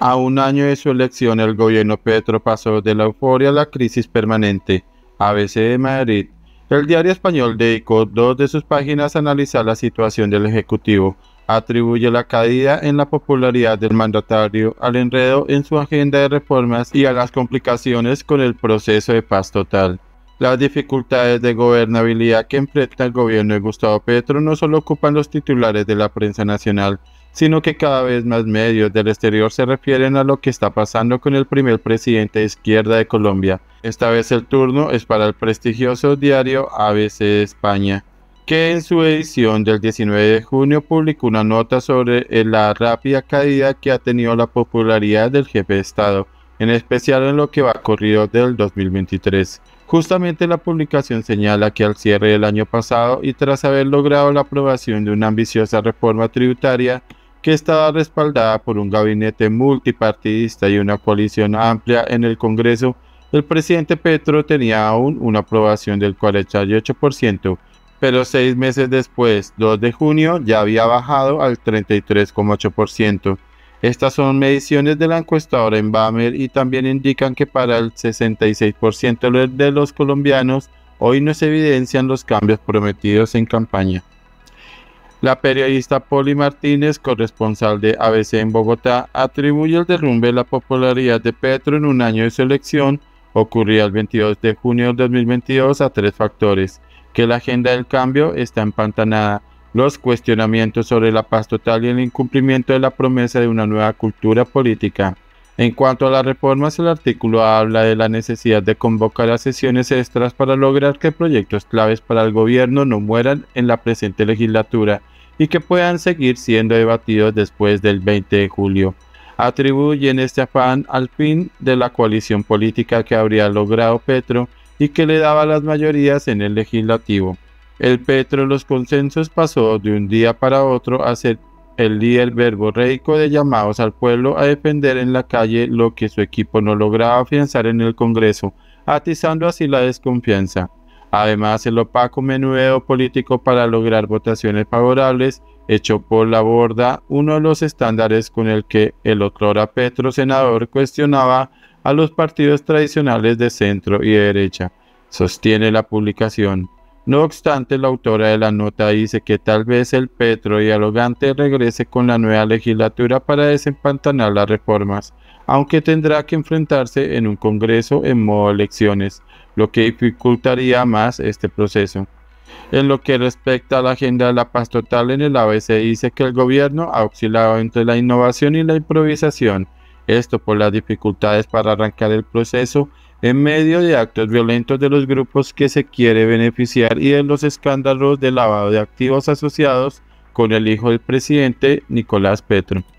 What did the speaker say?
A un año de su elección, el gobierno Petro pasó de la euforia a la crisis permanente. ABC de Madrid. El diario español dedicó dos de sus páginas a analizar la situación del Ejecutivo. Atribuye la caída en la popularidad del mandatario al enredo en su agenda de reformas y a las complicaciones con el proceso de paz total. Las dificultades de gobernabilidad que enfrenta el gobierno de Gustavo Petro no solo ocupan los titulares de la prensa nacional, sino que cada vez más medios del exterior se refieren a lo que está pasando con el primer presidente de izquierda de Colombia. Esta vez el turno es para el prestigioso diario ABC de España, que en su edición del 19 de junio publicó una nota sobre la rápida caída que ha tenido la popularidad del jefe de Estado, en especial en lo que va corrido del 2023. Justamente la publicación señala que al cierre del año pasado y tras haber logrado la aprobación de una ambiciosa reforma tributaria, que estaba respaldada por un gabinete multipartidista y una coalición amplia en el Congreso, el presidente Petro tenía aún una aprobación del 48%, pero seis meses después, 2 de junio, ya había bajado al 33,8%. Estas son mediciones de la encuestadora en Bamer y también indican que para el 66% de los colombianos hoy no se evidencian los cambios prometidos en campaña. La periodista Poli Martínez, corresponsal de ABC en Bogotá, atribuye el derrumbe de la popularidad de Petro en un año de su elección, ocurrida el 22 de junio de 2022, a tres factores, que la agenda del cambio está empantanada, los cuestionamientos sobre la paz total y el incumplimiento de la promesa de una nueva cultura política. En cuanto a las reformas, el artículo habla de la necesidad de convocar a sesiones extras para lograr que proyectos claves para el gobierno no mueran en la presente legislatura y que puedan seguir siendo debatidos después del 20 de julio. Atribuyen este afán al fin de la coalición política que habría logrado Petro y que le daba las mayorías en el legislativo. El Petro los consensos pasó de un día para otro a ser el líder reico de llamados al pueblo a defender en la calle lo que su equipo no lograba afianzar en el Congreso, atizando así la desconfianza. Además, el opaco menudeo político para lograr votaciones favorables echó por la borda uno de los estándares con el que el otrora Petro senador cuestionaba a los partidos tradicionales de centro y derecha, sostiene la publicación. No obstante, la autora de la nota dice que tal vez el Petro dialogante regrese con la nueva legislatura para desempantanar las reformas, aunque tendrá que enfrentarse en un Congreso en modo elecciones, lo que dificultaría más este proceso. En lo que respecta a la agenda de la paz total en el ABC dice que el gobierno ha oscilado entre la innovación y la improvisación, esto por las dificultades para arrancar el proceso en medio de actos violentos de los grupos que se quiere beneficiar y de los escándalos de lavado de activos asociados con el hijo del presidente Nicolás Petro.